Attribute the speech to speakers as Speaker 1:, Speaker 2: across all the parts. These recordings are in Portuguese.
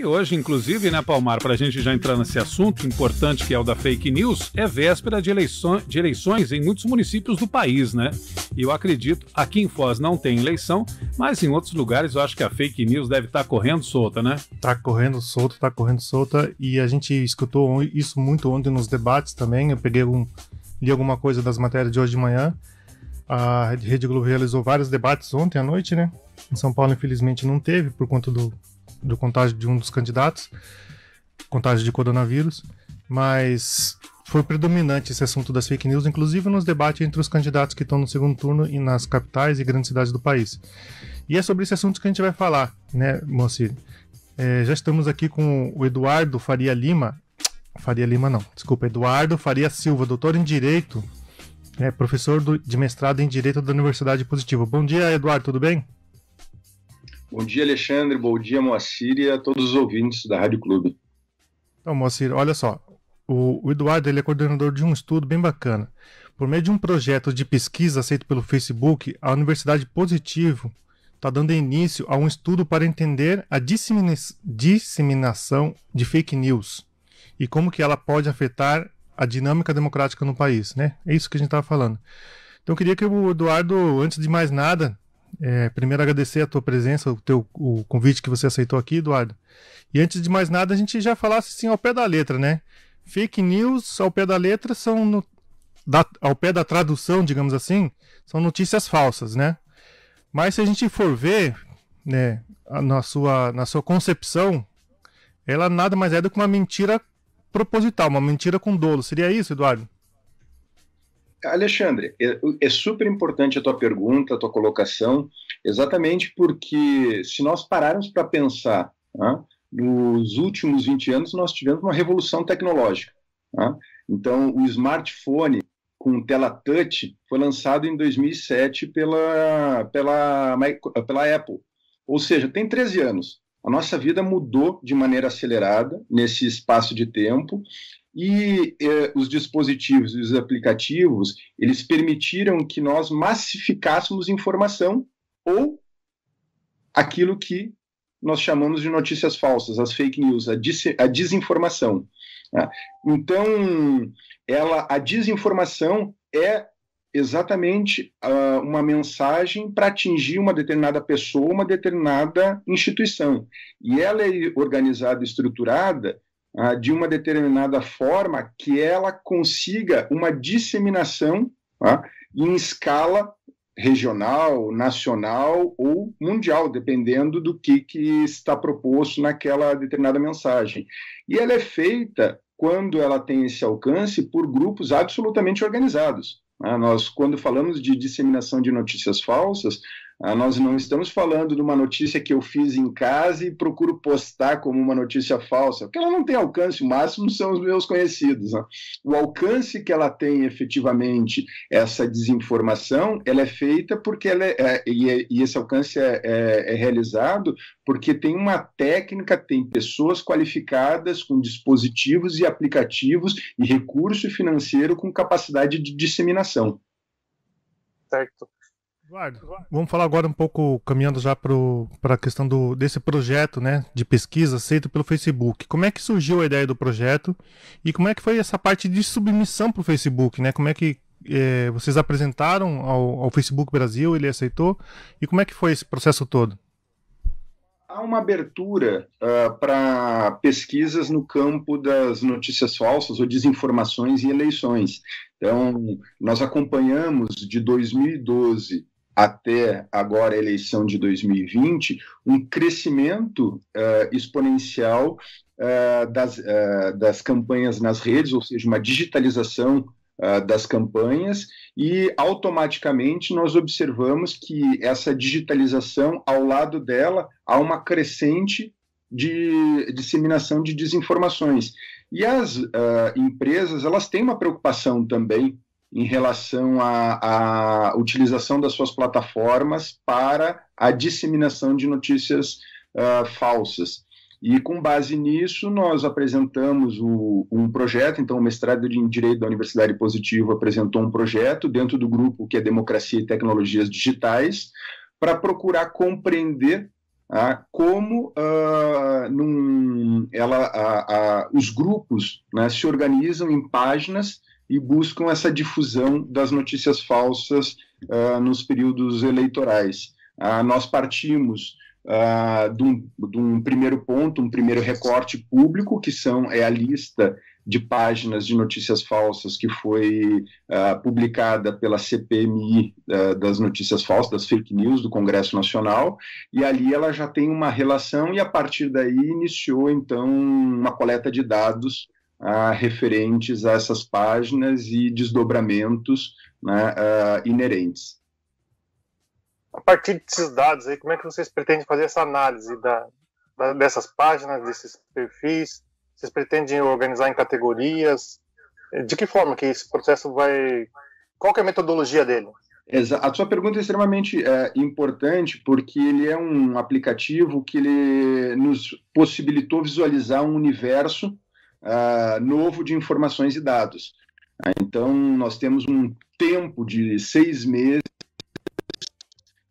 Speaker 1: E hoje, inclusive, né, Palmar, para a gente já entrar nesse assunto importante que é o da fake news, é véspera de, eleição, de eleições em muitos municípios do país, né? E eu acredito, aqui em Foz não tem eleição, mas em outros lugares eu acho que a fake news deve estar tá correndo solta, né? Tá
Speaker 2: correndo solta, tá correndo solta. E a gente escutou isso muito ontem nos debates também. Eu peguei um, li alguma coisa das matérias de hoje de manhã. A Rede Globo realizou vários debates ontem à noite, né? Em São Paulo, infelizmente, não teve por conta do do contágio de um dos candidatos, contágio de coronavírus, mas foi predominante esse assunto das fake news, inclusive nos debates entre os candidatos que estão no segundo turno e nas capitais e grandes cidades do país. E é sobre esse assunto que a gente vai falar, né, Moacir? É, já estamos aqui com o Eduardo Faria Lima. Faria Lima não, desculpa, Eduardo Faria Silva, doutor em Direito, é, professor do, de mestrado em Direito da Universidade Positivo. Bom dia, Eduardo, tudo bem?
Speaker 3: Bom dia, Alexandre. Bom dia, Moacir e a todos os ouvintes da Rádio Clube.
Speaker 2: Então, Moacir, olha só. O, o Eduardo ele é coordenador de um estudo bem bacana. Por meio de um projeto de pesquisa aceito pelo Facebook, a Universidade Positivo está dando início a um estudo para entender a dissemina disseminação de fake news e como que ela pode afetar a dinâmica democrática no país, né? É isso que a gente estava falando. Então, eu queria que o Eduardo, antes de mais nada, é, primeiro agradecer a tua presença, o teu o convite que você aceitou aqui, Eduardo. E antes de mais nada, a gente já falasse assim ao pé da letra, né? Fake news ao pé da letra são no, da, ao pé da tradução, digamos assim, são notícias falsas, né? Mas se a gente for ver, né, a, na sua na sua concepção, ela nada mais é do que uma mentira proposital, uma mentira com dolo. Seria isso, Eduardo?
Speaker 3: Alexandre, é, é, super importante a tua pergunta, a tua colocação, exatamente porque se nós pararmos para pensar, né, nos últimos 20 anos nós tivemos uma revolução tecnológica. Né? Então, o smartphone com tela touch foi lançado em 2007 pela, pela, pela Apple. Ou seja, tem 13 anos. A nossa vida mudou de maneira acelerada nesse espaço de tempo e eh, os dispositivos e os aplicativos, eles permitiram que nós massificássemos informação ou aquilo que nós chamamos de notícias falsas, as fake news, a, a desinformação. Né? Então, ela, a desinformação é exatamente uh, uma mensagem para atingir uma determinada pessoa, uma determinada instituição. E ela é organizada, estruturada ah, de uma determinada forma que ela consiga uma disseminação ah, em escala regional, nacional ou mundial, dependendo do que, que está proposto naquela determinada mensagem. E ela é feita, quando ela tem esse alcance, por grupos absolutamente organizados. Ah, nós, quando falamos de disseminação de notícias falsas, ah, nós não estamos falando de uma notícia que eu fiz em casa e procuro postar como uma notícia falsa, porque ela não tem alcance, o máximo são os meus conhecidos. Né? O alcance que ela tem efetivamente, essa desinformação, ela é feita porque ela é, é e, é, e, esse alcance é, é, é realizado porque tem uma técnica, tem pessoas qualificadas com dispositivos e aplicativos e recurso financeiro com capacidade de disseminação. Certo. Eduardo,
Speaker 2: vamos falar agora um pouco, caminhando já para a questão do, desse projeto né, de pesquisa aceito pelo Facebook. Como é que surgiu a ideia do projeto e como é que foi essa parte de submissão para o Facebook? Né? Como é que é, vocês apresentaram ao, ao Facebook Brasil, ele aceitou? E como é que foi esse processo todo?
Speaker 3: há uma abertura uh, ah, para pesquisas no campo das notícias falsas ou desinformações em eleições. Então, nós acompanhamos de 2012 até agora a eleição de 2020, um crescimento uh, exponencial uh, das, uh, das campanhas nas redes, ou seja, uma digitalização das campanhas, e automaticamente nós observamos que essa digitalização, ao lado dela, há uma crescente de disseminação de desinformações. E as empresas, elas têm uma preocupação também em relação à, à utilização das suas plataformas para a disseminação de notícias uh, falsas. E com base nisso, nós apresentamos o, um projeto. Então, o mestrado em Direito da Universidade Positivo apresentou um projeto dentro do grupo que é Democracia e Tecnologias Digitais, para procurar compreender ah, como ah, num, ela, ah, os grupos né, se organizam em páginas e buscam essa difusão das notícias falsas uh, nos períodos eleitorais. Uh, nós partimos uh, de, um, de, um, primeiro ponto, um primeiro recorte público, que são, é a lista de páginas de notícias falsas que foi publicada pela CPMI das notícias falsas, das fake news do Congresso Nacional, e ali ela já tem uma relação, e a partir daí iniciou, então, uma coleta de dados uh, referentes a essas páginas e desdobramentos né, uh, inerentes.
Speaker 2: A partir desses dados aí, como é que vocês pretendem fazer essa análise da, da, dessas páginas, desses perfis? Vocês pretendem organizar em categorias? De que forma que esse
Speaker 3: processo vai? Qual é a metodologia dele? A sua pergunta é extremamente é, importante porque ele é um aplicativo que ele nos possibilitou visualizar um universo uh, novo de informações e dados. Ah, então, nós temos um tempo de seis meses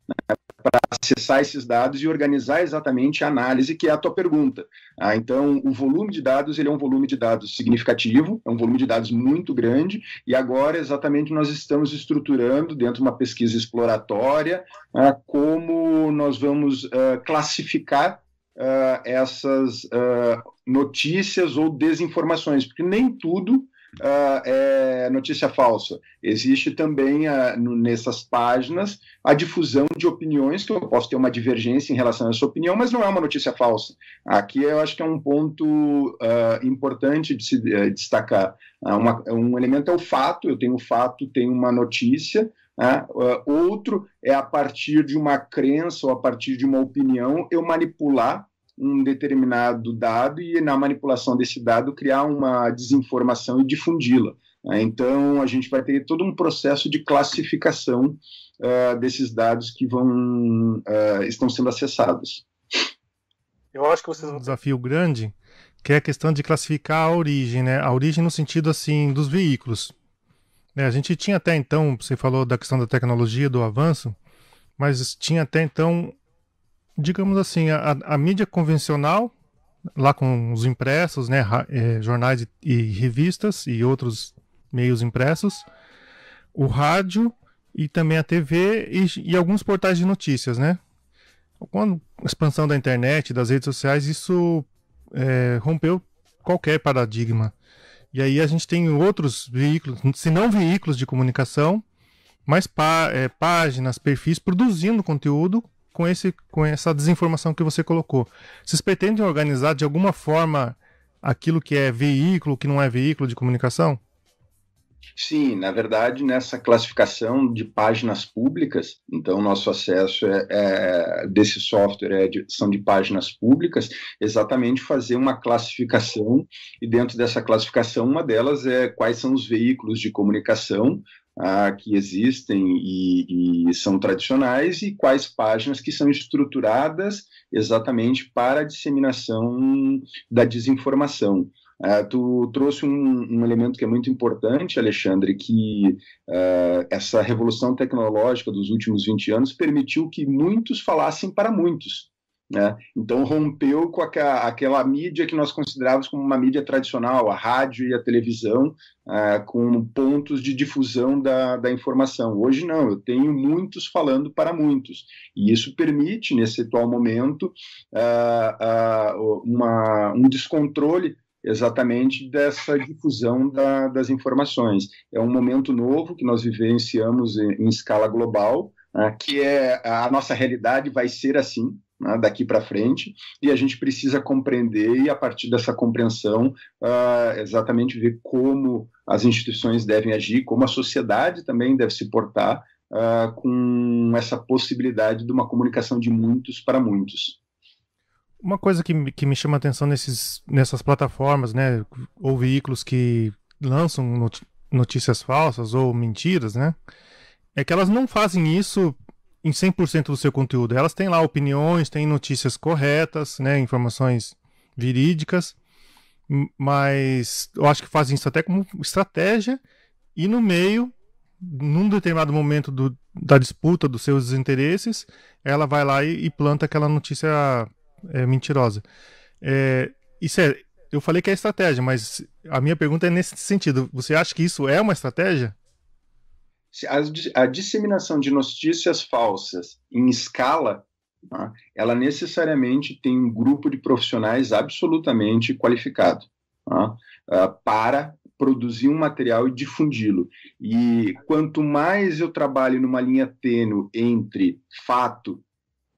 Speaker 3: né, para acessar esses dados e organizar exatamente a análise, que é a tua pergunta. Ah, então, o volume de dados, ele é um volume de dados significativo, é um volume de dados muito grande, e agora exatamente nós estamos estruturando, dentro de uma pesquisa exploratória, como nós vamos classificar uh, essas uh, notícias ou desinformações, porque nem tudo Uh, é notícia falsa. Existe também a, no, nessas páginas a difusão de opiniões, que eu posso ter uma divergência em relação a essa opinião, mas não é uma notícia falsa. Aqui eu acho que é um ponto uh, importante de se uh, destacar. Uma, um elemento é o fato, eu tenho um fato, tenho uma notícia, né? Ah, outro é a partir de uma crença ou a partir de uma opinião eu manipular um determinado dado e na manipulação desse dado criar uma desinformação e difundi-la. Né? Então, a gente vai ter todo um processo de classificação uh, desses dados que vão, uh, estão sendo acessados.
Speaker 2: Eu acho que vocês... Um desafio grande, que é a questão de classificar a origem, né? A origem no sentido, assim, dos veículos. É, a gente tinha até então, você falou da questão da tecnologia, do avanço, mas tinha até então, digamos assim, a, a mídia convencional, lá com os impressos, né, é, jornais e, e revistas e outros meios impressos, o rádio e também a TV e, e, alguns portais de notícias, né? Com a expansão da internet, das redes sociais, isso é, rompeu qualquer paradigma. E aí a gente tem outros veículos, se não veículos de comunicação, mas pá, é, páginas, perfis produzindo conteúdo com, esse, com essa desinformação que você colocou. Vocês pretendem organizar de alguma forma aquilo que é veículo, que não é veículo de comunicação?
Speaker 3: Sim, na verdade, nessa classificação de páginas públicas, então nosso acesso é, é desse software é de, são de páginas públicas, exatamente fazer uma classificação, e dentro dessa classificação, uma delas é quais são os veículos de comunicação ah, que existem e, e são tradicionais e quais páginas que são estruturadas exatamente para a disseminação da desinformação. Ah, tu trouxe um, um, elemento que é muito importante, Alexandre, que ah, essa revolução tecnológica dos últimos 20 anos permitiu que muitos falassem para muitos. Né? Então rompeu com aqua, aquela mídia que nós considerávamos como uma mídia tradicional, a rádio e a televisão, uh, com pontos de difusão da, da, informação. Hoje não, eu tenho muitos falando para muitos. E isso permite, nesse atual momento, uma, um descontrole exatamente dessa difusão da, das informações. É um momento novo que nós vivenciamos em, em escala global, né, que é a nossa realidade vai ser assim né, daqui para frente, e a gente precisa compreender e, a partir dessa compreensão, uh, exatamente ver como as instituições devem agir, como a sociedade também deve se portar uh, com essa possibilidade de uma comunicação de muitos para muitos.
Speaker 2: Uma coisa que, que me chama atenção nesses, nessas plataformas, né, ou veículos que lançam notícias falsas ou mentiras, né, é que elas não fazem isso em 100% do seu conteúdo. Elas têm lá opiniões, têm notícias corretas, né, informações verídicas, mas eu acho que fazem isso até como estratégia e no meio, num determinado momento do, da disputa dos seus interesses, ela vai lá e, e planta aquela notícia é, mentirosa. É, isso é, eu falei que é estratégia, mas a minha pergunta é nesse sentido. Você acha que isso é uma
Speaker 3: estratégia? A, a disseminação de notícias falsas em escala, né, ela necessariamente tem um grupo de profissionais absolutamente qualificado né, ah, para produzir um material e difundi-lo. E quanto mais eu trabalho numa linha tênue entre fato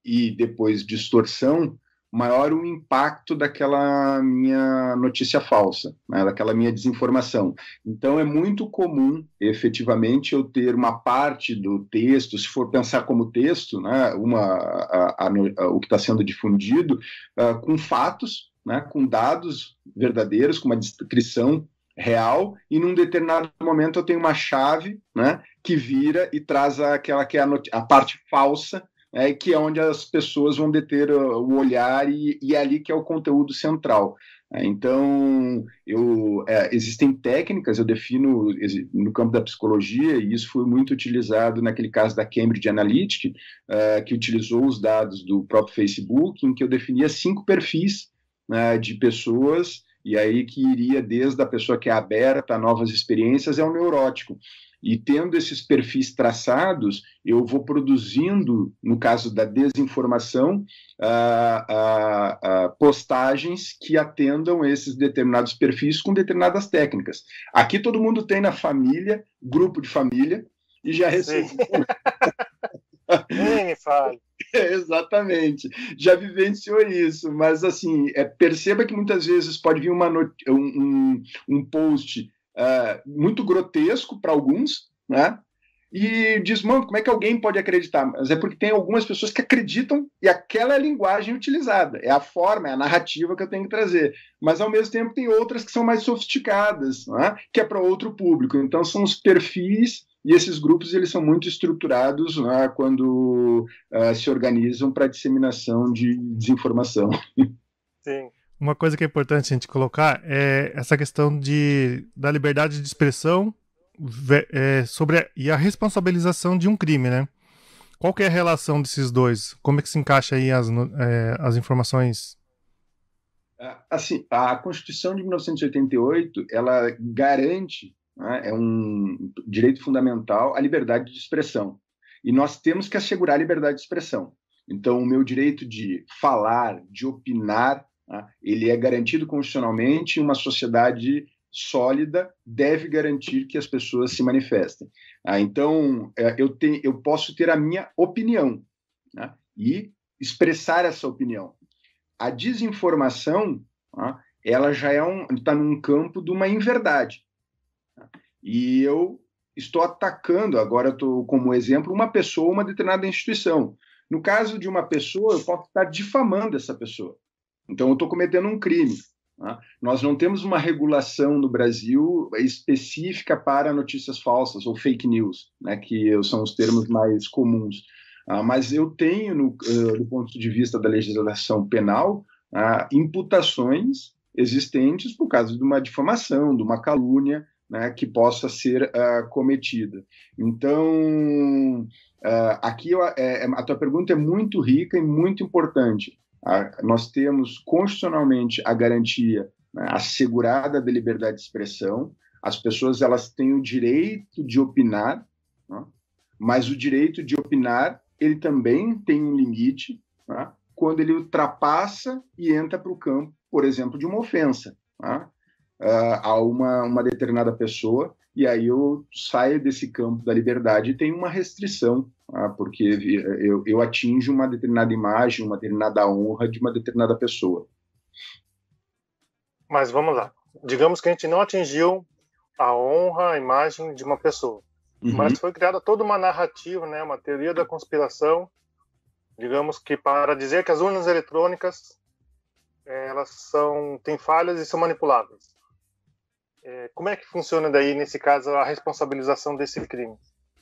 Speaker 3: e depois distorção, maior o impacto daquela minha notícia falsa, né, daquela minha desinformação. Então, é muito comum, efetivamente, eu ter uma parte do texto, se for pensar como texto, né, uma, a, a, o que está sendo difundido, uh, com fatos, né, com dados verdadeiros, com uma descrição real e num determinado momento eu tenho uma chave, né, que vira e traz aquela que é a, a parte falsa é, que é onde as pessoas vão deter ah, o olhar e, e é ali que é o conteúdo central. É, então, eu, é, existem técnicas, eu defino no campo da psicologia, e isso foi muito utilizado naquele caso da Cambridge Analytica, é, que utilizou os dados do próprio Facebook, em que eu definia cinco perfis né, de pessoas, e aí que iria desde a pessoa que é aberta a novas experiências, é um neurótico. E tendo esses perfis traçados, eu vou produzindo, no caso da desinformação, ah, ah, ah, postagens que atendam esses determinados perfis com determinadas técnicas. Aqui todo mundo tem na família, grupo de família, e já recebe. me É, exatamente. Já vivenciou isso, mas assim, é, perceba que muitas vezes pode vir uma um, um, um post é, muito grotesco para alguns, né? E diz, mano, como é que alguém pode acreditar? Mas é porque tem algumas pessoas que acreditam e aquela é a linguagem utilizada, é a forma, é a narrativa que eu tenho que trazer. Mas ao mesmo tempo tem outras que são mais sofisticadas, né? que é para outro público. Então são os perfis e esses grupos eles são muito estruturados né, quando uh, se organizam para disseminação de desinformação.
Speaker 2: Sim uma coisa que é importante a gente colocar é essa questão de, da liberdade de expressão é, sobre a, e a responsabilização de um crime, né? Qual que é a relação desses dois? Como é que se encaixa aí as, é, as informações?
Speaker 3: É, assim, a Constituição de 1988 ela garante né, é um direito fundamental a liberdade de expressão e nós temos que assegurar a liberdade de expressão. Então, o meu direito de falar, de opinar né? Ele é garantido constitucionalmente, uma sociedade sólida deve garantir que as pessoas se manifestem. Ah, então, é, eu, tenho, eu posso ter a minha opinião né? e expressar essa opinião. A desinformação, né? ela já é um, está num campo de uma inverdade. Né? E eu estou atacando, agora estou como exemplo, uma pessoa, uma determinada instituição. No caso de uma pessoa, eu posso estar difamando essa pessoa. Então, eu estou cometendo um crime. Né? Nós não temos uma regulação no Brasil específica para notícias falsas ou fake news, né, que são os termos mais comuns. Ah, mas eu tenho, no, ah, do ponto de vista da legislação penal, ah, imputações existentes por causa de uma difamação, de uma calúnia né, que possa ser uh, cometida. Então, uh, aqui eu, é, é, a tua pergunta é muito rica e muito importante. A, nós temos constitucionalmente a garantia né, assegurada da liberdade de expressão, as pessoas elas têm o direito de opinar, né, mas o direito de opinar ele também tem um limite né, quando ele ultrapassa e entra para o campo, por exemplo, de uma ofensa né. ah, a uma, uma determinada pessoa e aí eu saio desse campo da liberdade e tenho uma restrição, ah, porque eh, eu, eu atinjo uma determinada imagem, uma determinada honra de uma determinada pessoa.
Speaker 2: Mas vamos lá. Digamos que a gente não atingiu a honra, a imagem de uma pessoa, uhum. mas foi criada toda uma narrativa, né, uma teoria da conspiração, digamos que para dizer que as urnas eletrônicas eh, elas são têm falhas e são manipuláveis. É, como é que funciona daí, nesse caso, a responsabilização desse crime?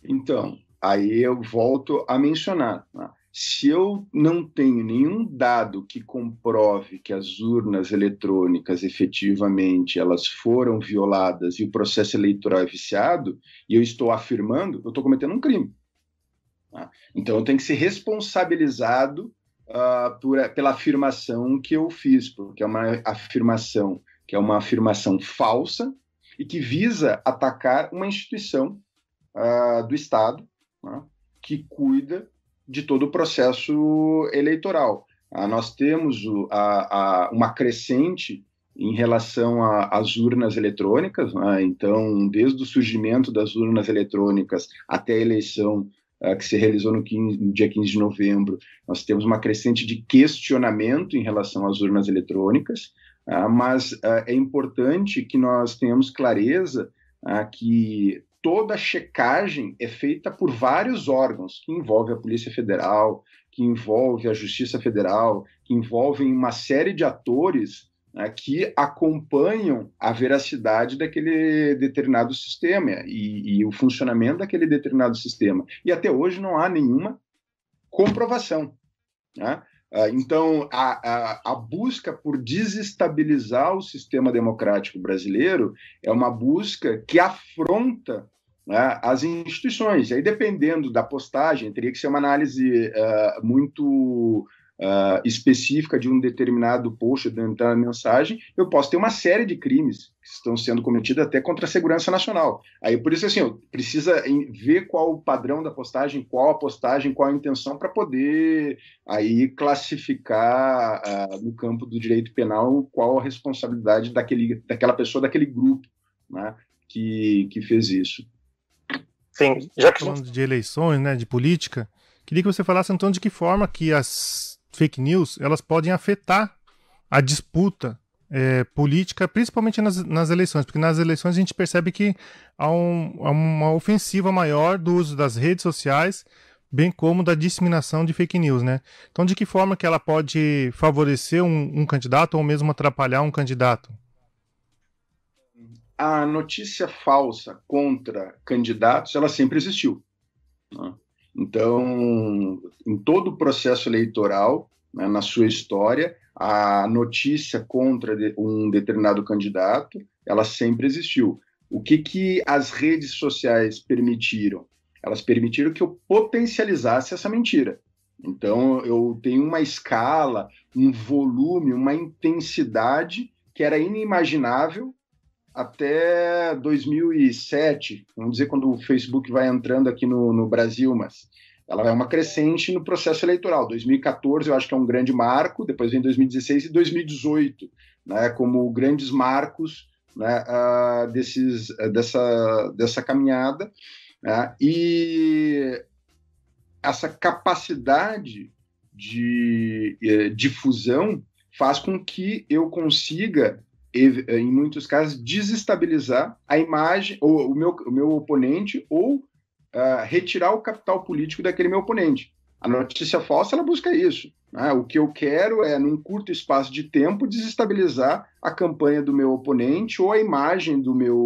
Speaker 3: Então, aí eu volto a mencionar. Né? Se eu não tenho nenhum dado que comprove que as urnas eletrônicas efetivamente elas foram violadas e o processo eleitoral é viciado, e eu estou afirmando, eu estou cometendo um crime. Tá? Então, eu tenho que ser responsabilizado uh, por, pela afirmação que eu fiz, porque é uma afirmação que é uma afirmação falsa e que visa atacar uma instituição uh, do Estado né, que cuida de todo o processo eleitoral. Uh, nós temos o, a, a, uma crescente em relação às urnas eletrônicas, né, então, desde o surgimento das urnas eletrônicas até a eleição ah, que se realizou no, 15, no, dia 15 de novembro, nós temos uma crescente de questionamento em relação às urnas eletrônicas. Ah, mas ah, é importante que nós tenhamos clareza ah, que toda a checagem é feita por vários órgãos, que envolve a Polícia Federal, que envolve a Justiça Federal, que envolvem uma série de atores que acompanham a veracidade daquele determinado sistema e, e, o funcionamento daquele determinado sistema. E até hoje não há nenhuma comprovação. Né? Ah, então, a, a, a, busca por desestabilizar o sistema democrático brasileiro é uma busca que afronta né, as instituições. E aí, dependendo da postagem, teria que ser uma análise uh, muito uh, específica de um determinado post, de determinada mensagem, eu posso ter uma série de crimes que estão sendo cometidos até contra a segurança nacional. Aí, por isso, assim, precisa ver qual o padrão da postagem, qual a postagem, qual a intenção, para poder aí classificar uh, no campo do direito penal qual a responsabilidade daquele, daquela pessoa, daquele grupo né, que, que fez isso. Sim, já que falando
Speaker 2: de eleições, né, de política, queria que você falasse então de que forma que as fake news, elas podem afetar a disputa é, política, principalmente nas, nas, eleições, porque nas eleições a gente percebe que há, um, há, uma ofensiva maior do uso das redes sociais, bem como da disseminação de fake news, né? Então, de que forma que ela pode favorecer um, um candidato ou mesmo atrapalhar um
Speaker 3: candidato? A notícia falsa contra candidatos, ela sempre existiu. Né? Então, em todo o processo eleitoral, né, na sua história, a notícia contra um determinado candidato, ela sempre existiu. O que, que as redes sociais permitiram? Elas permitiram que eu potencializasse essa mentira. Então, eu tenho uma escala, um volume, uma intensidade que era inimaginável até 2007, vamos dizer quando o Facebook vai entrando aqui no, no Brasil, mas ela é uma crescente no processo eleitoral. 2014 eu acho que é um grande marco, depois vem 2016 e 2018, né, como grandes marcos né, uh, desses, uh, dessa, dessa caminhada. Né, e essa capacidade de uh, difusão faz com que eu consiga eh, em muitos casos, desestabilizar a imagem, ou o meu, o meu oponente, ou uh, retirar o capital político daquele meu oponente. A notícia falsa ela busca isso. Né? O que eu quero é, num curto espaço de tempo, desestabilizar a campanha do meu oponente ou a imagem do meu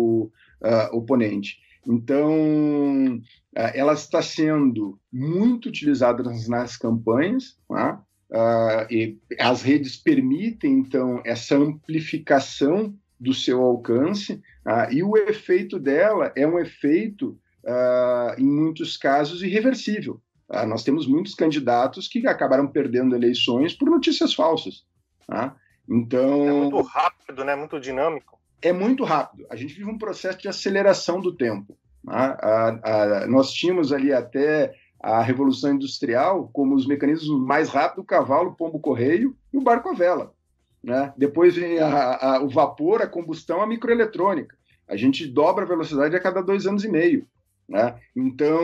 Speaker 3: uh, oponente. Então, uh, ela está sendo muito utilizada nas, nas campanhas. Né? Uh, as redes permitem, então, essa amplificação do seu alcance, uh, e o efeito dela é um efeito, uh, em muitos casos, irreversível. nós temos muitos candidatos que acabaram perdendo eleições por notícias falsas. Tá? Então. É muito rápido, né? muito dinâmico. É muito rápido. A gente vive um processo de aceleração do tempo. Tá? nós tínhamos ali até a Revolução Industrial como os mecanismos mais rápidos, o cavalo, o pombo-correio e o barco à vela. Né? Depois vem a, a, o vapor, a combustão, a microeletrônica. A gente dobra a velocidade a cada dois anos e meio. Né? Então,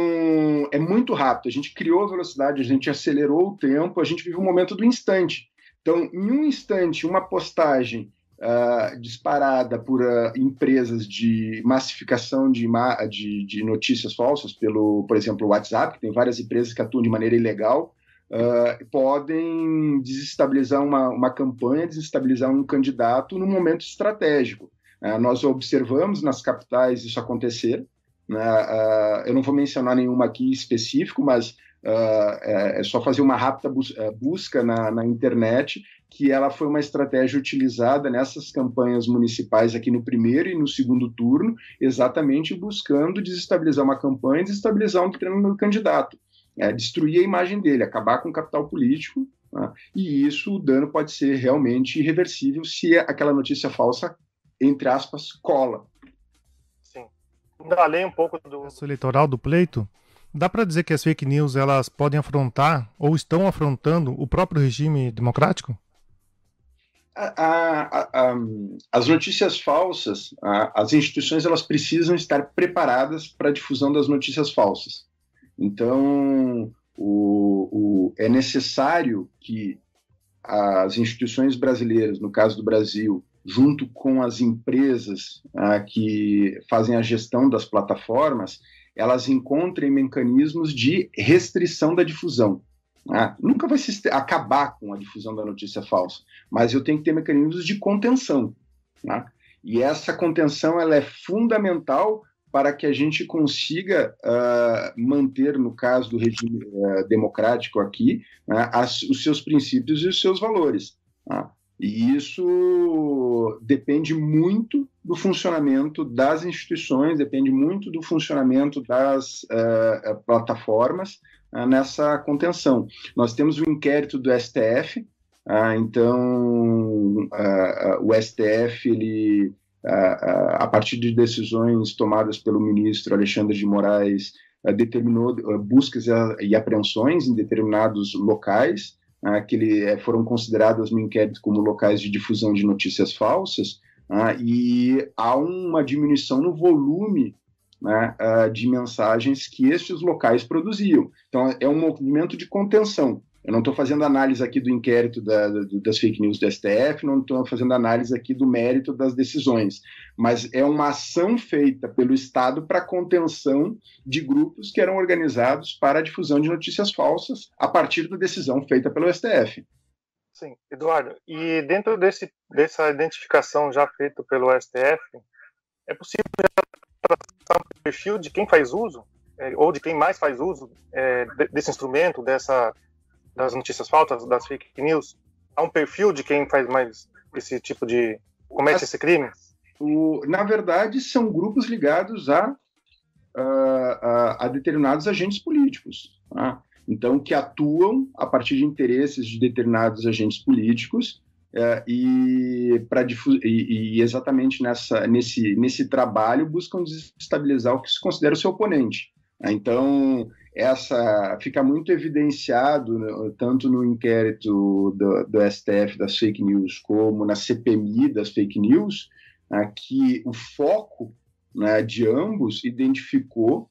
Speaker 3: é muito rápido. A gente criou a velocidade, a gente acelerou o tempo, a gente vive o momento do instante. Então, em um instante, uma postagem uh, disparada por uh, empresas de massificação de, de, de, notícias falsas, pelo, por exemplo, o WhatsApp, que tem várias empresas que atuam de maneira ilegal, uh, podem desestabilizar uma, uma campanha, desestabilizar um candidato num momento estratégico. nós observamos nas capitais isso acontecer. Né? eu não vou mencionar nenhuma aqui específico, mas Uh, é, é, só fazer uma rápida bus eh, busca na, na, internet que ela foi uma estratégia utilizada nessas campanhas municipais aqui no primeiro e no segundo turno, exatamente buscando desestabilizar uma campanha, desestabilizar um determinado candidato, é, destruir a imagem dele, acabar com o capital político, né, e isso, o dano pode ser realmente irreversível se aquela notícia falsa, entre aspas, cola. Sim. além um pouco do... O
Speaker 2: eleitoral do pleito? Dá para dizer que as fake news elas podem afrontar ou estão afrontando o próprio regime democrático?
Speaker 3: a, a, as notícias falsas, as instituições elas precisam estar preparadas para a difusão das notícias falsas. Então, o, o, é necessário que as instituições brasileiras, no caso do Brasil, junto com as empresas que fazem a gestão das plataformas, elas encontrem mecanismos de restrição da difusão. Né? Nunca vai se acabar com a difusão da notícia falsa, mas eu tenho que ter mecanismos de contenção. Né? E essa contenção ela é fundamental para que a gente consiga uh, manter, no caso do regime uh, democrático aqui, né, as, os seus princípios e os seus valores. Né? E isso depende muito do funcionamento das instituições, depende muito do funcionamento das uh, plataformas uh, nessa contenção. Nós temos o um inquérito do STF, uh, ah, então ah, o STF, ele, a partir de decisões tomadas pelo ministro Alexandre de Moraes, determinou buscas e apreensões em determinados locais ah, que ele, eh, foram consideradas no inquérito como locais de difusão de notícias falsas, ah, e há uma diminuição no volume né, ah, de mensagens que esses locais produziam. Então, é um movimento de contenção. Eu não estou fazendo análise aqui do inquérito da, das fake news do STF, não estou fazendo análise aqui do mérito das decisões, mas é uma ação feita pelo Estado para contenção de grupos que eram organizados para a difusão de notícias falsas a partir da decisão feita pelo STF.
Speaker 2: Sim, Eduardo, e dentro desse, dessa identificação já feita pelo STF, é possível traçar um perfil de quem faz uso, é, ou de quem mais faz uso é, desse instrumento, dessa das notícias faltas, das fake news? Há um perfil de quem faz mais esse tipo de. comete
Speaker 3: esse crime? O, na verdade, são grupos ligados a, a, a determinados agentes políticos. Tá? Então, que atuam a partir de interesses de determinados agentes políticos é, e, pra, e, e exatamente nessa, nesse, nesse trabalho buscam desestabilizar o que se considera o seu oponente. Né? Então, essa fica muito evidenciado né, tanto no inquérito do, do, STF das fake news como na CPMI das fake news né, que o foco né, de ambos identificou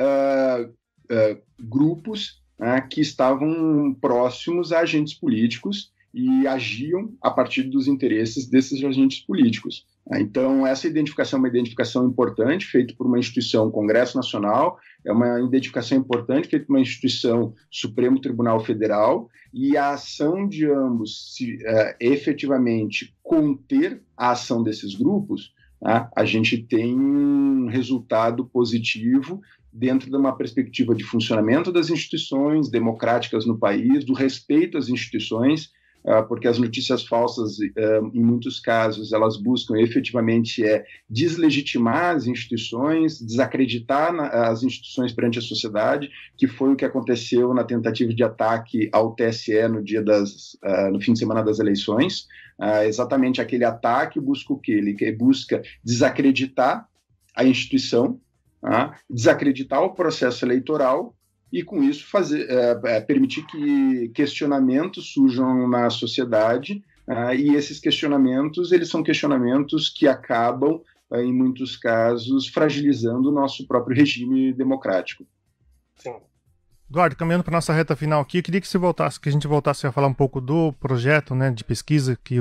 Speaker 3: uh, uh, grupos né, que estavam próximos a agentes políticos e agiam a partir dos interesses desses agentes políticos. Então, essa identificação é uma identificação importante, feita por uma instituição, o Congresso Nacional, é uma identificação importante, feita por uma instituição, Supremo Tribunal Federal, e a ação de ambos, se é, efetivamente conter a ação desses grupos, tá, a gente tem um resultado positivo dentro de uma perspectiva de funcionamento das instituições democráticas no país, do respeito às instituições ah, porque as notícias falsas, eh, em muitos casos, elas buscam efetivamente é, deslegitimar as instituições, desacreditar as instituições perante a sociedade, que foi o que aconteceu na tentativa de ataque ao TSE no dia das, ah, no fim de semana das eleições. Ah, exatamente aquele ataque busca o quê? Ele busca desacreditar a instituição, tá? desacreditar o processo eleitoral e com isso fazer, é, é, permitir que questionamentos surjam na sociedade ah, e esses questionamentos eles são questionamentos que acabam ah, em muitos casos fragilizando o nosso próprio regime democrático. Sim.
Speaker 2: Eduardo, caminhando para nossa reta final aqui, eu queria que você voltasse, que a gente voltasse a falar um pouco do projeto, né, de pesquisa que,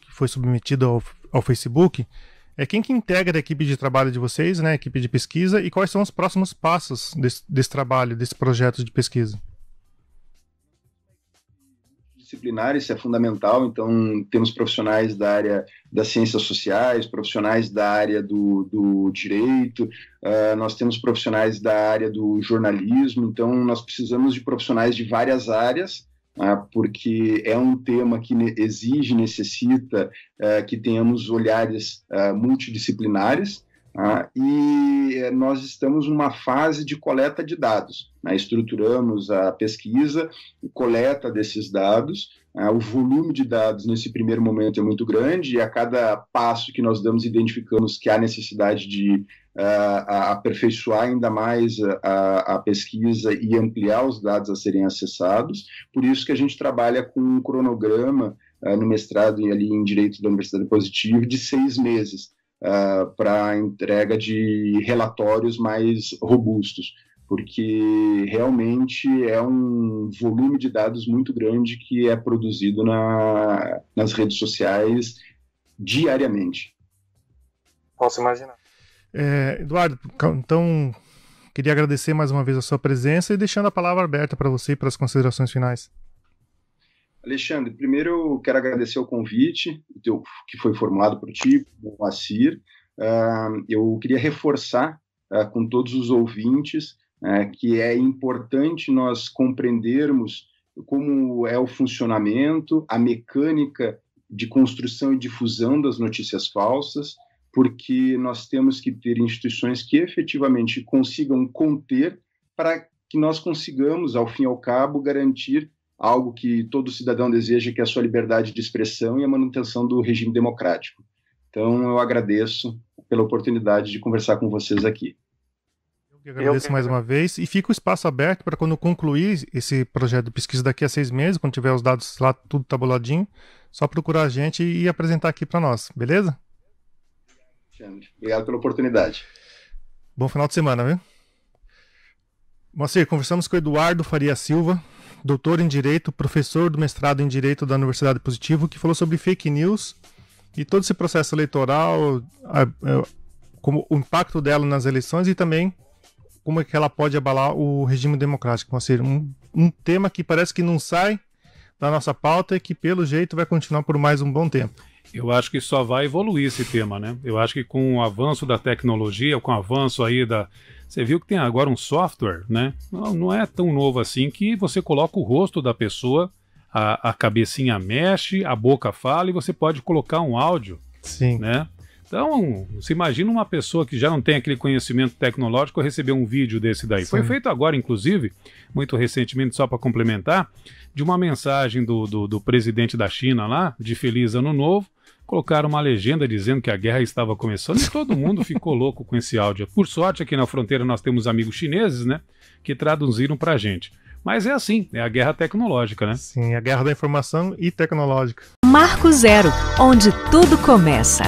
Speaker 2: que foi submetido ao, ao Facebook. É quem que integra a equipe de trabalho de vocês, né, a equipe de pesquisa, e quais são os próximos passos desse, desse trabalho, desse projeto de pesquisa?
Speaker 3: Disciplinar, isso é fundamental, então temos profissionais da área das ciências sociais, profissionais da área do, do direito, uh, nós temos profissionais da área do jornalismo, então nós precisamos de profissionais de várias áreas né? porque é um tema que exige, necessita é, que tenhamos olhares é, multidisciplinares. Né? e é, nós estamos numa fase de coleta de dados. Né? Estruturamos a pesquisa, coleta desses dados ah, o volume de dados nesse primeiro momento é muito grande e a cada passo que nós damos identificamos que há necessidade de ah, aperfeiçoar ainda mais a, a, pesquisa e ampliar os dados a serem acessados. Por isso que a gente trabalha com um cronograma ah, no mestrado e ali em Direito da Universidade Positivo de seis meses. para entrega de relatórios mais robustos porque realmente é um volume de dados muito grande que é produzido na, nas redes sociais diariamente. Posso imaginar.
Speaker 2: É, Eduardo, então queria agradecer mais uma vez a sua presença e deixando a palavra aberta para você e para as considerações finais.
Speaker 3: Alexandre, primeiro eu quero agradecer o convite teu, que foi formulado por ti, o Assir. Uh, eu queria reforçar uh, com todos os ouvintes é, que é importante nós compreendermos como é o funcionamento, a mecânica de construção e difusão das notícias falsas, porque nós temos que ter instituições que efetivamente consigam conter para que nós consigamos, ao fim e ao cabo, garantir algo que todo cidadão deseja, que é a sua liberdade de expressão e a manutenção do regime democrático. Então, eu agradeço pela oportunidade de conversar com vocês aqui.
Speaker 2: Eu agradeço que... mais uma vez. E fica o espaço aberto para quando concluir esse projeto de pesquisa daqui a seis meses, quando tiver os dados lá tudo tabuladinho, só procurar a gente e apresentar aqui para nós, beleza?
Speaker 3: Obrigado pela oportunidade.
Speaker 2: Bom final de semana, viu? Moacir, conversamos com Eduardo Faria Silva, doutor em Direito, professor do mestrado em Direito da Universidade Positivo, que falou sobre fake news e todo esse processo eleitoral, a, a, como o impacto dela nas eleições e também como é que ela pode abalar o regime democrático, Maceiro? Então, assim, um, um tema que parece que não sai da nossa pauta e que, pelo jeito, vai continuar por mais um bom tempo.
Speaker 1: Eu acho que só vai evoluir esse tema, né? Eu acho que com o avanço da tecnologia, com o avanço aí da. Você viu que tem agora um software, né? Não, não é tão novo assim que você coloca o rosto da pessoa, a, a cabecinha mexe, a boca fala e você pode colocar um áudio. Sim. Né? Então, se imagina uma pessoa que já não tem aquele conhecimento tecnológico receber um vídeo desse daí. Sim. Foi feito agora, inclusive, muito recentemente, só para complementar, de uma mensagem do, do, do presidente da China lá, de Feliz Ano Novo, colocaram uma legenda dizendo que a guerra estava começando e todo mundo ficou louco com esse áudio. Por sorte, aqui na fronteira nós temos amigos chineses, né, que traduziram a gente. Mas é assim, é a guerra tecnológica, né? Sim, a guerra da informação e tecnológica.
Speaker 3: Marco Zero, onde tudo começa.